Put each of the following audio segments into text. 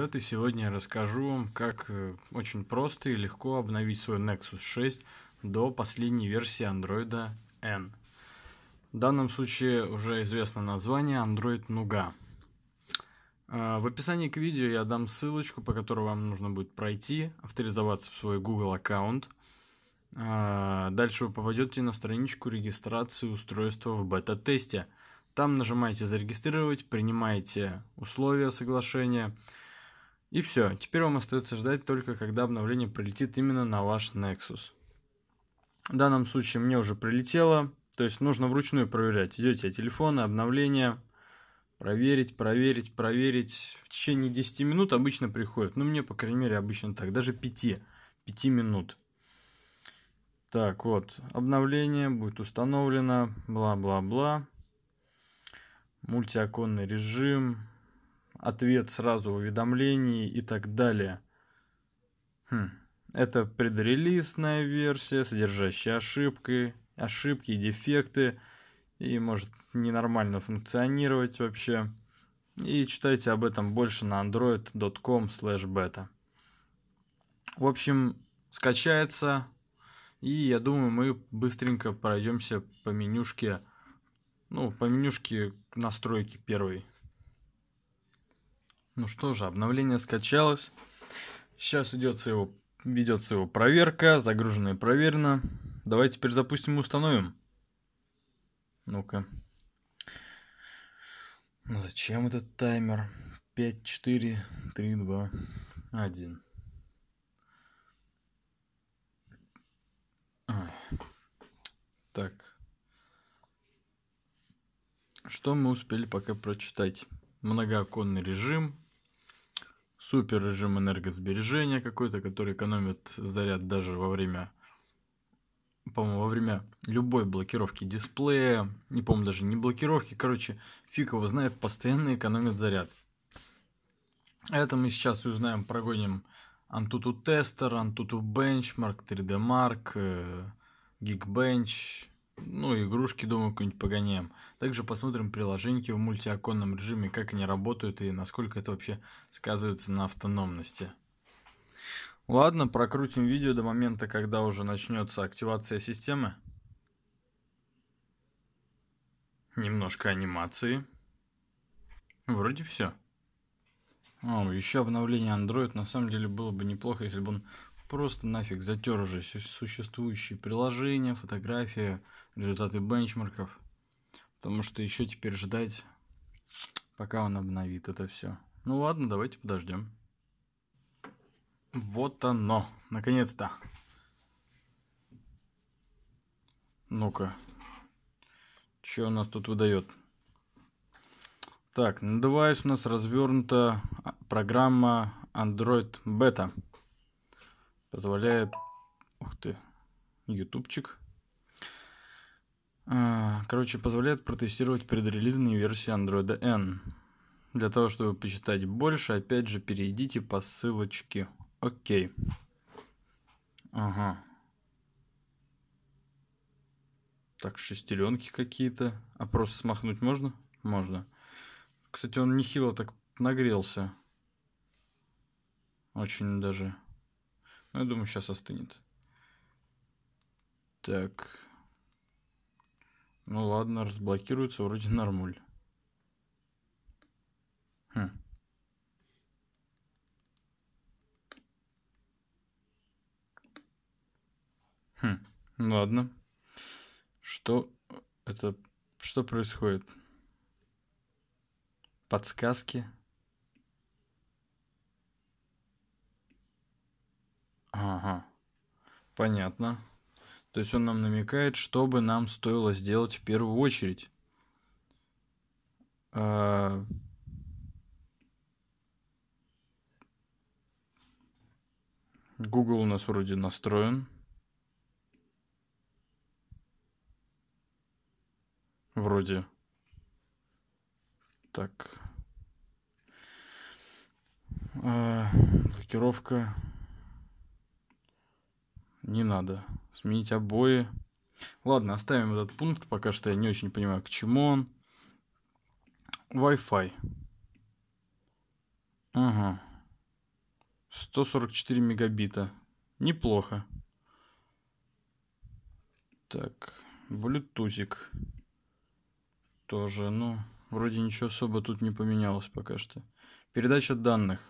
привет! И сегодня я расскажу вам, как э, очень просто и легко обновить свой Nexus 6 до последней версии Android N. В данном случае уже известно название Android Nuga. Э, в описании к видео я дам ссылочку, по которой вам нужно будет пройти, авторизоваться в свой Google аккаунт. Э, дальше вы попадете на страничку регистрации устройства в бета-тесте – там нажимаете «Зарегистрировать», принимаете условия соглашения, и все, теперь вам остается ждать только, когда обновление прилетит именно на ваш Nexus. В данном случае мне уже прилетело, то есть нужно вручную проверять. Идете от телефона, обновление, проверить, проверить, проверить. В течение 10 минут обычно приходит, ну мне, по крайней мере, обычно так, даже 5, 5 минут. Так, вот, обновление будет установлено, бла-бла-бла. Мультиоконный режим, ответ сразу уведомлений и так далее. Хм. Это предрелизная версия, содержащая ошибки, ошибки и дефекты, и может ненормально функционировать вообще. И читайте об этом больше на android.com beta. В общем, скачается, и я думаю, мы быстренько пройдемся по менюшке, ну, по менюшке настройки первой. Ну что же, обновление скачалось. Сейчас идет его, ведется его проверка, загружено и проверено. Давай теперь запустим и установим. Ну-ка. Ну зачем этот таймер? 5, 4, 3, 2, 1. Так. Что мы успели пока прочитать? многооконный режим, супер режим энергосбережения какой-то, который экономит заряд даже во время по-моему, во время любой блокировки дисплея, не помню даже не блокировки, короче, фиг его знает, постоянно экономит заряд. Это мы сейчас узнаем, прогоним Antutu Tester, Antutu Benchmark, 3D Mark, э, Geekbench, ну, игрушки, думаю, какую-нибудь погоняем. Также посмотрим приложеньки в мультиоконном режиме, как они работают и насколько это вообще сказывается на автономности. Ладно, прокрутим видео до момента, когда уже начнется активация системы. Немножко анимации. Вроде все. О, еще обновление Android. На самом деле было бы неплохо, если бы он просто нафиг затер уже существующие приложения, фотографии, результаты бенчмарков, потому что еще теперь ждать, пока он обновит это все. Ну ладно, давайте подождем. Вот оно, наконец-то. Ну-ка, что у нас тут выдает? Так, на девайс у нас развернута а, программа Android Beta. Позволяет... Ух ты, ютубчик. А, короче, позволяет протестировать предрелизные версии Android N. Для того, чтобы почитать больше, опять же, перейдите по ссылочке. Окей. Ага. Так, шестеренки какие-то. А просто смахнуть можно? Можно. Кстати, он нехило так нагрелся. Очень даже. Ну, я думаю, сейчас остынет. Так. Ну ладно, разблокируется вроде нормуль. Хм. Хм, Ну ладно. Что это? Что происходит? Подсказки? Ага. Понятно. То есть он нам намекает, что бы нам стоило сделать в первую очередь. А... Google у нас вроде настроен. Вроде. Так. А, блокировка не надо. Сменить обои. Ладно, оставим этот пункт, пока что я не очень понимаю, к чему он. Wi-Fi. Ага. 144 мегабита. Неплохо. Так, блютузик. Тоже, ну, вроде ничего особо тут не поменялось пока что. Передача данных.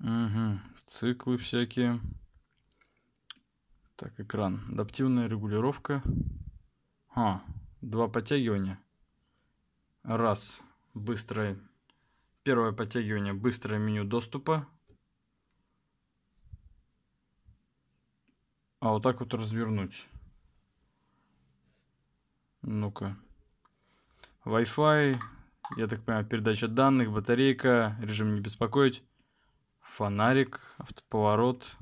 Угу, циклы всякие. Так, экран. Адаптивная регулировка. А, два подтягивания. Раз. Быстрое. Первое подтягивание. Быстрое меню доступа. А вот так вот развернуть. Ну-ка. Wi-Fi. Я так понимаю, передача данных, батарейка, режим не беспокоить. Фонарик, автоповорот.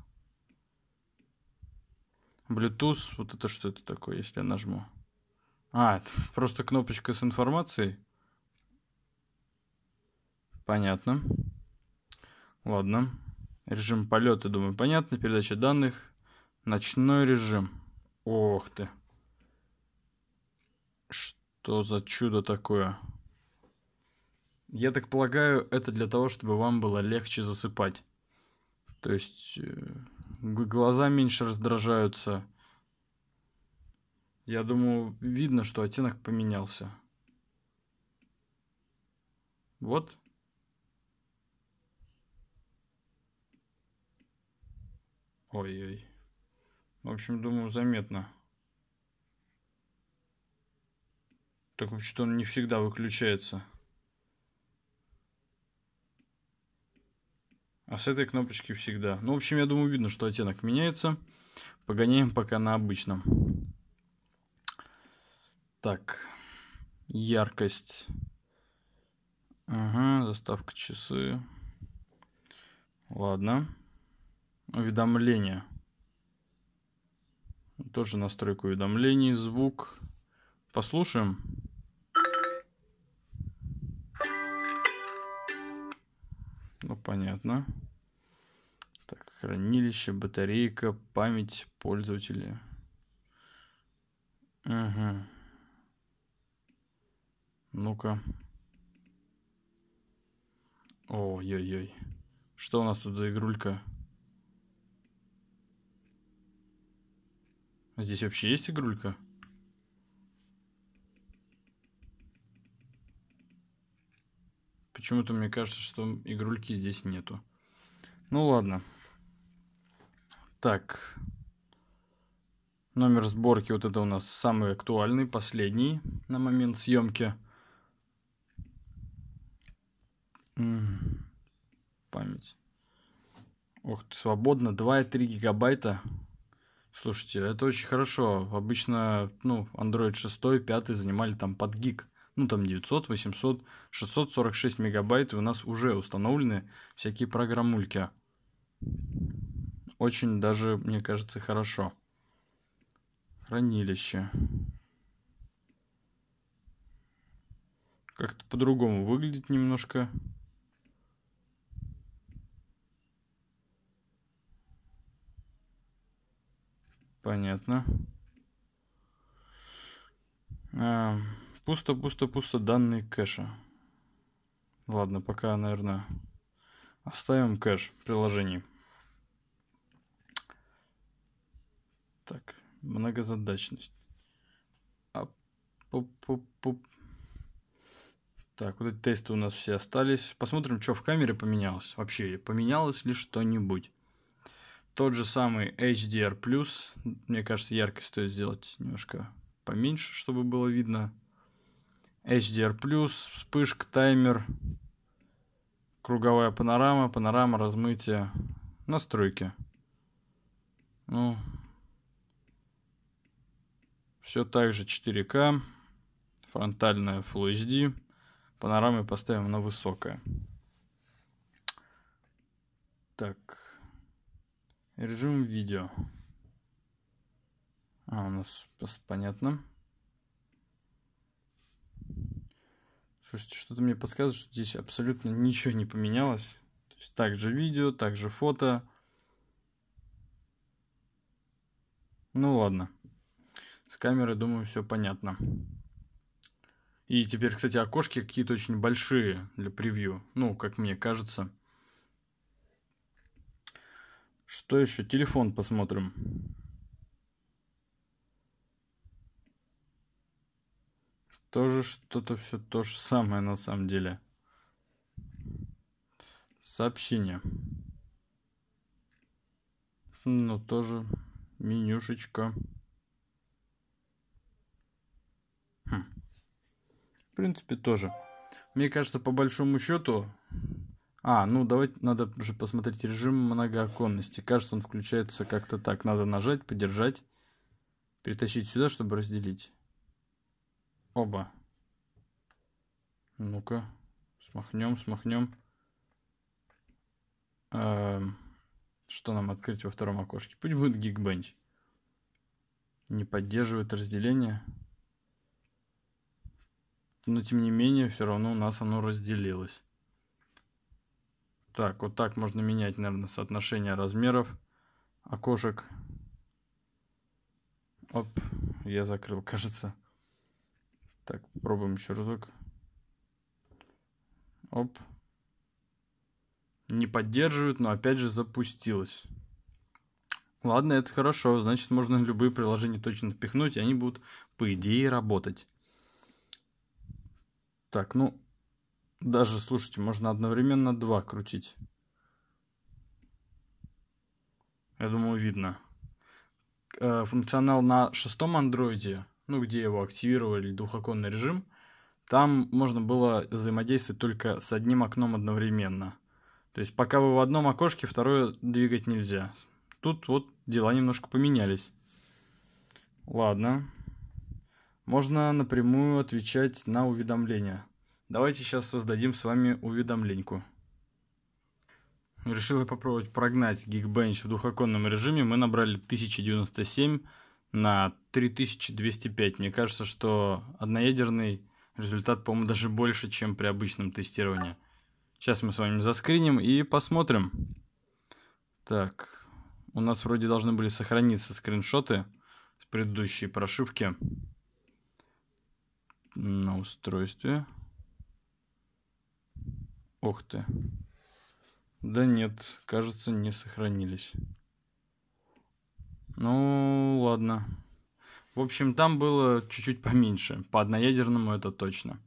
Bluetooth, вот это что это такое, если я нажму? А, это просто кнопочка с информацией. Понятно. Ладно. Режим полета, думаю, понятно. Передача данных. Ночной режим. Ох ты. Что за чудо такое? Я так полагаю, это для того, чтобы вам было легче засыпать. То есть э, глаза меньше раздражаются. Я думаю, видно, что оттенок поменялся. Вот. Ой-ой. В общем, думаю, заметно. Так что он не всегда выключается. А с этой кнопочки всегда. Ну, в общем, я думаю, видно, что оттенок меняется. Погоняем пока на обычном. Так. Яркость. Ага, заставка часы. Ладно. Уведомления. Тоже настройку уведомлений, звук. Послушаем. понятно. Так, хранилище, батарейка, память пользователя. Ага. Ну-ка. Ой-ой-ой. Что у нас тут за игрулька? Здесь вообще есть игрулька? Почему-то мне кажется, что игрульки здесь нету. Ну ладно. Так. Номер сборки вот это у нас самый актуальный, последний на момент съемки. Память. Ох, свободно. 2,3 гигабайта. Слушайте, это очень хорошо. Обычно, ну, Android 6, 5 занимали там под гиг ну там 900, 800, 646 мегабайт, и у нас уже установлены всякие программульки. Очень даже, мне кажется, хорошо. Хранилище. Как-то по-другому выглядит немножко. Понятно. А, Пусто, пусто, пусто данные кэша. Ладно, пока, наверное, оставим кэш в приложении. Так, многозадачность. А, пуп, пуп, пуп. Так, вот эти тесты у нас все остались. Посмотрим, что в камере поменялось. Вообще, поменялось ли что-нибудь. Тот же самый HDR+. Мне кажется, яркость стоит сделать немножко поменьше, чтобы было видно HDR+, вспышка, таймер, круговая панорама, панорама, размытие, настройки. Ну, все так же 4К, фронтальная Full HD, панорамы поставим на высокое. Так, режим видео. А, у нас понятно. Слушайте, что-то мне подсказывает, что здесь абсолютно ничего не поменялось. То есть также видео, также фото. Ну ладно. С камеры, думаю, все понятно. И теперь, кстати, окошки какие-то очень большие для превью. Ну, как мне кажется. Что еще? Телефон посмотрим. Тоже что-то все то же самое на самом деле. Сообщение. Но ну, тоже менюшечка. Хм. В принципе, тоже. Мне кажется, по большому счету... А, ну давайте надо же посмотреть режим многооконности. Кажется, он включается как-то так. Надо нажать, подержать, перетащить сюда, чтобы разделить. Оба. Ну-ка. Смахнем, смахнем. Эм, что нам открыть во втором окошке? Пусть будет Geekbench. Не поддерживает разделение. Но тем не менее, все равно у нас оно разделилось. Так, вот так можно менять, наверное, соотношение размеров окошек. Оп, я закрыл, кажется. Так, попробуем еще разок. Оп. Не поддерживает, но опять же запустилось. Ладно, это хорошо, значит можно любые приложения точно впихнуть, и они будут, по идее, работать. Так, ну, даже, слушайте, можно одновременно два крутить. Я думаю, видно. Э, функционал на шестом андроиде ну, где его активировали, двухоконный режим, там можно было взаимодействовать только с одним окном одновременно. То есть пока вы в одном окошке, второе двигать нельзя. Тут вот дела немножко поменялись. Ладно. Можно напрямую отвечать на уведомления. Давайте сейчас создадим с вами уведомленьку. Решил я попробовать прогнать Geekbench в двухоконном режиме. Мы набрали 1097 на 3205. Мне кажется, что одноядерный результат, по-моему, даже больше, чем при обычном тестировании. Сейчас мы с вами заскриним и посмотрим. Так, у нас вроде должны были сохраниться скриншоты с предыдущей прошивки на устройстве. Ох ты. Да нет, кажется, не сохранились. Ну, ладно. В общем, там было чуть-чуть поменьше. По одноядерному это точно.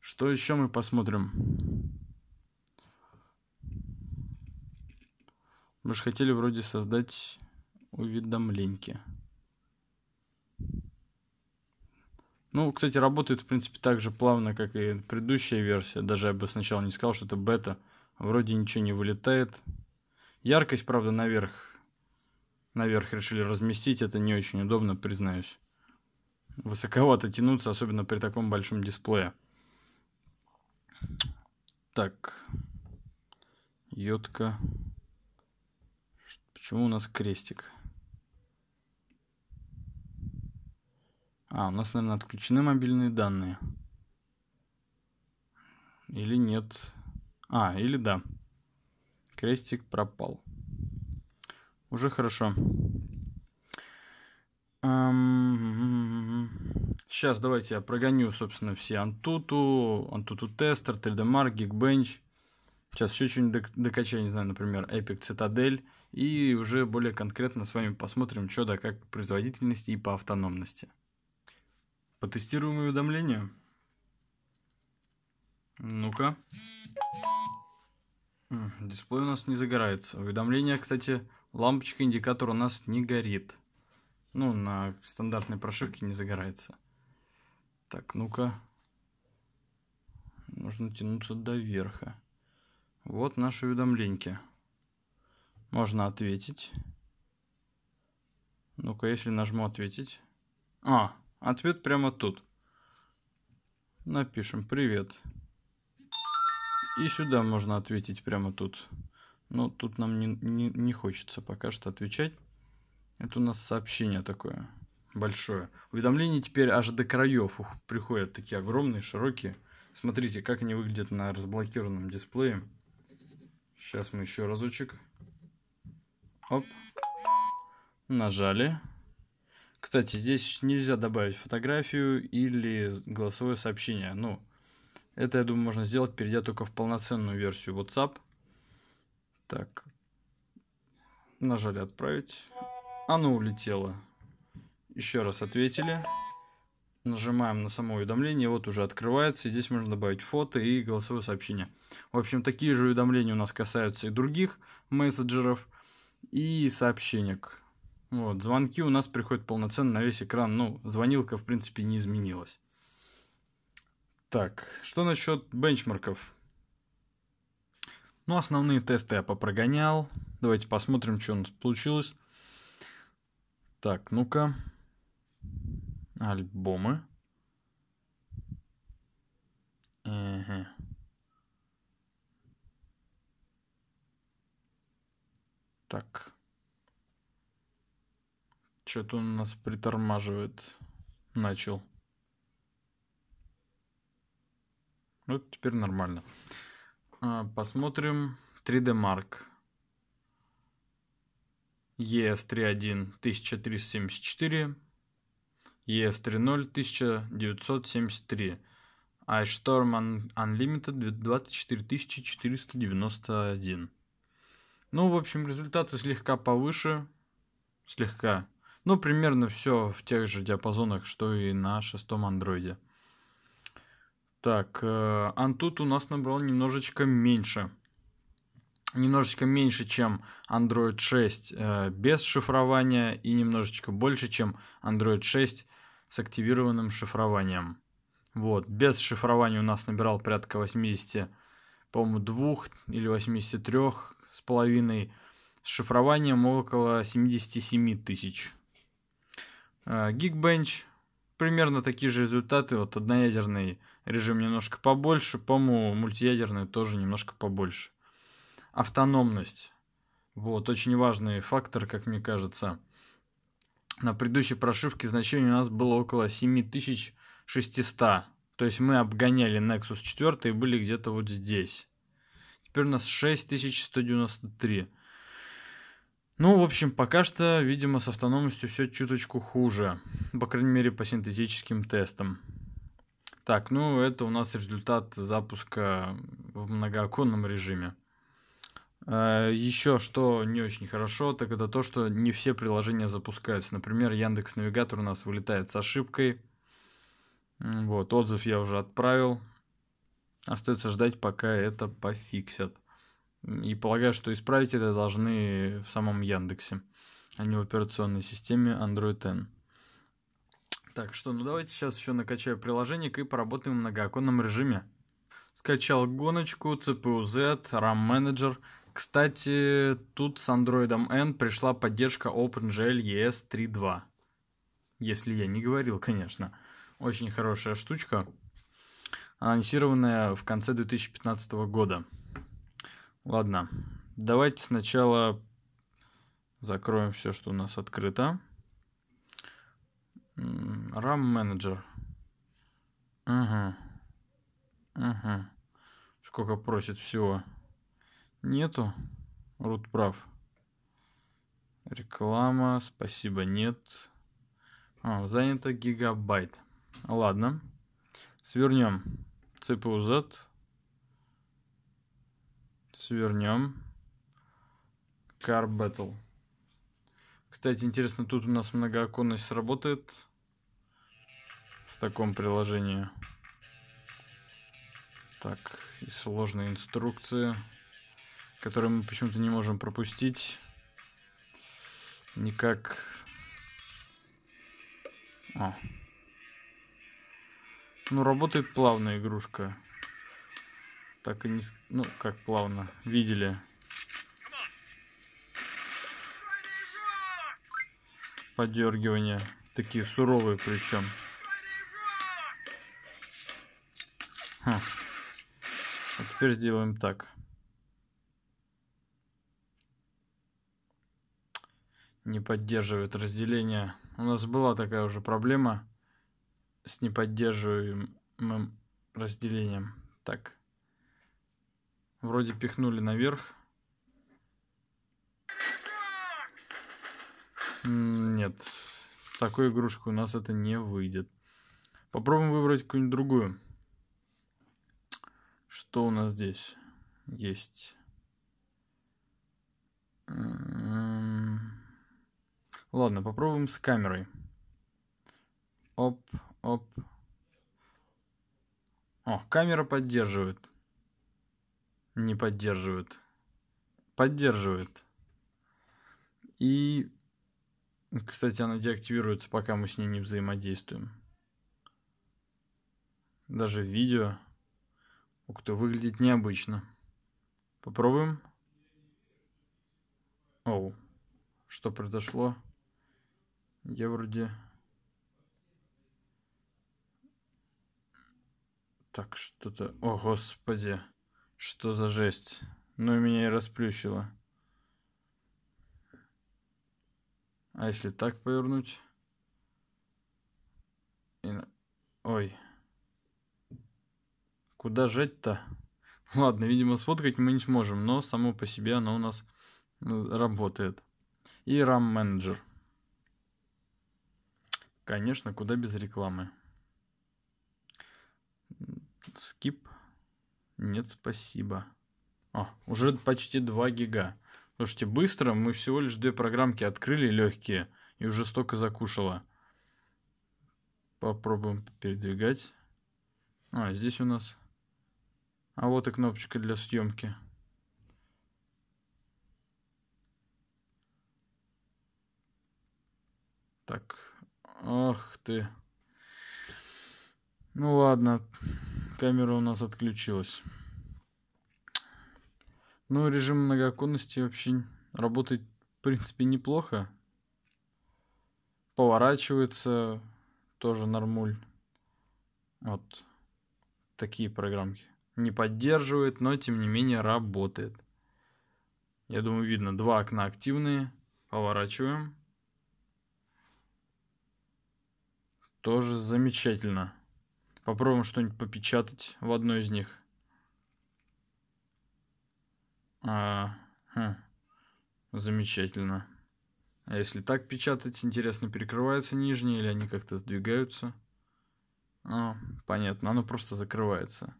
Что еще мы посмотрим? Мы же хотели вроде создать уведомленьки. Ну, кстати, работает, в принципе, так же плавно, как и предыдущая версия. Даже я бы сначала не сказал, что это бета. Вроде ничего не вылетает. Яркость, правда, наверх наверх решили разместить. Это не очень удобно, признаюсь. Высоковато тянуться, особенно при таком большом дисплее. Так. Йодка. Почему у нас крестик? А, у нас, наверное, отключены мобильные данные. Или нет. А, или да. Крестик пропал. Уже хорошо. Сейчас давайте я прогоню, собственно, все Antutu, Antutu Tester, 3D Mark, Geekbench. Сейчас еще что-нибудь докачаю, не знаю, например, Epic Citadel. И уже более конкретно с вами посмотрим, что да как по производительности и по автономности. Потестируем уведомления. Ну-ка. Дисплей у нас не загорается. Уведомления, кстати, Лампочка индикатор у нас не горит. Ну, на стандартной прошивке не загорается. Так, ну-ка. Нужно тянуться до верха. Вот наши уведомленьки. Можно ответить. Ну-ка, если нажму ответить. А, ответ прямо тут. Напишем «Привет». И сюда можно ответить прямо тут. Но тут нам не, не, не хочется пока что отвечать. Это у нас сообщение такое большое. Уведомления теперь аж до краев Ух, приходят такие огромные, широкие. Смотрите, как они выглядят на разблокированном дисплее. Сейчас мы еще разочек. Оп. Нажали. Кстати, здесь нельзя добавить фотографию или голосовое сообщение. Ну, это, я думаю, можно сделать, перейдя только в полноценную версию WhatsApp. Так. Нажали отправить. Оно улетело. Еще раз ответили. Нажимаем на само уведомление, вот уже открывается. И здесь можно добавить фото и голосовое сообщение. В общем, такие же уведомления у нас касаются и других мессенджеров, и сообщенек. Вот, звонки у нас приходят полноценно на весь экран. Ну, звонилка, в принципе, не изменилась. Так, что насчет бенчмарков? Ну, основные тесты я попрогонял. Давайте посмотрим, что у нас получилось. Так, ну-ка. Альбомы. Ага. Так. Что-то он нас притормаживает. Начал. Вот теперь нормально. А, посмотрим 3D Mark. ES31 1374, ES30 1973, iStorm Unlimited 24491. Ну, в общем, результаты слегка повыше, слегка. Ну, примерно все в тех же диапазонах, что и на шестом андроиде. Так, Antutu э, у нас набрал немножечко меньше. Немножечко меньше, чем Android 6 э, без шифрования и немножечко больше, чем Android 6 с активированным шифрованием. Вот, без шифрования у нас набирал порядка 80, по-моему, 2 или 83 с половиной. С шифрованием около 77 тысяч. Э, Geekbench примерно такие же результаты. Вот одноядерный режим немножко побольше, по-моему, мультиядерный тоже немножко побольше. Автономность. Вот, очень важный фактор, как мне кажется. На предыдущей прошивке значение у нас было около 7600. То есть мы обгоняли Nexus 4 и были где-то вот здесь. Теперь у нас 6193. Ну, в общем, пока что, видимо, с автономностью все чуточку хуже. По крайней мере, по синтетическим тестам. Так, ну это у нас результат запуска в многооконном режиме. Э, Еще что не очень хорошо, так это то, что не все приложения запускаются. Например, Яндекс Навигатор у нас вылетает с ошибкой. Вот, отзыв я уже отправил. Остается ждать, пока это пофиксят. И полагаю, что исправить это должны в самом Яндексе, а не в операционной системе Android N. Так, что, ну давайте сейчас еще накачаю приложение и поработаем в многооконном режиме. Скачал гоночку, CPU Z, RAM Manager. Кстати, тут с Android N пришла поддержка OpenGL ES 3.2. Если я не говорил, конечно. Очень хорошая штучка, анонсированная в конце 2015 года. Ладно, давайте сначала закроем все, что у нас открыто. RAM менеджер. Ага. Ага. Сколько просит всего? Нету. Рут прав. Реклама. Спасибо, нет. А, занято гигабайт. Ладно. Свернем. CPU Z свернем. Car Battle. Кстати, интересно, тут у нас многооконность сработает в таком приложении. Так, и сложные инструкции, которые мы почему-то не можем пропустить. Никак. О. Ну, работает плавная игрушка так и не... Ну, как плавно. Видели. Подергивания. Такие суровые причем. Ха. А теперь сделаем так. Не поддерживает разделение. У нас была такая уже проблема с неподдерживаемым разделением. Так. Вроде пихнули наверх. Нет, с такой игрушкой у нас это не выйдет. Попробуем выбрать какую-нибудь другую. Что у нас здесь есть? Ладно, попробуем с камерой. Оп, оп. О, камера поддерживает не поддерживают. Поддерживают. И, кстати, она деактивируется, пока мы с ней не взаимодействуем. Даже видео. Ух ты, выглядит необычно. Попробуем. Оу. Что произошло? Я вроде... Так, что-то... О, господи. Что за жесть? Ну и меня и расплющило. А если так повернуть? И... Ой. Куда жать-то? Ладно, видимо, сфоткать мы не сможем, но само по себе оно у нас э, работает. И RAM-менеджер. Конечно, куда без рекламы. Скип. Нет, спасибо. О, а, уже почти 2 гига. Слушайте, быстро мы всего лишь две программки открыли легкие и уже столько закушала. Попробуем передвигать. А, здесь у нас... А вот и кнопочка для съемки. Так, ах ты. Ну ладно камера у нас отключилась. Ну, режим многоконности вообще работает, в принципе, неплохо. Поворачивается тоже нормуль. Вот такие программки. Не поддерживает, но тем не менее работает. Я думаю, видно, два окна активные. Поворачиваем. Тоже замечательно. Попробуем что-нибудь попечатать в одной из них. А, хм, замечательно. А если так печатать, интересно, перекрывается нижние или они как-то сдвигаются? А, понятно, оно просто закрывается.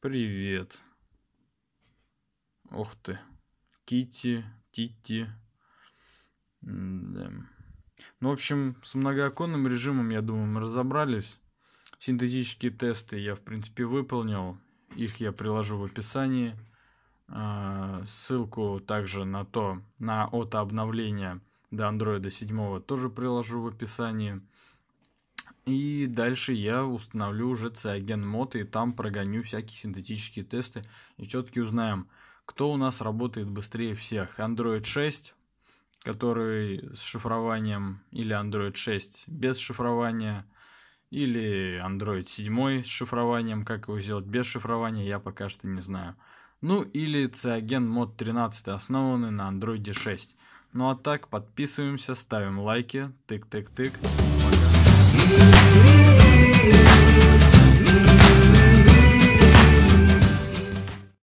Привет. Ух ты. Кити, Тити. Да. Ну, в общем, с многооконным режимом, я думаю, мы разобрались. Синтетические тесты я, в принципе, выполнил. Их я приложу в описании. А, ссылку также на то, на от обновления до Android 7 тоже приложу в описании. И дальше я установлю уже Cyanogen мод и там прогоню всякие синтетические тесты и все-таки узнаем, кто у нас работает быстрее всех. Android 6, который с шифрованием или Android 6 без шифрования – или Android 7 с шифрованием, как его сделать без шифрования, я пока что не знаю. Ну или Cyanogen мод 13, основанный на Android 6. Ну а так, подписываемся, ставим лайки, тык-тык-тык. Пока.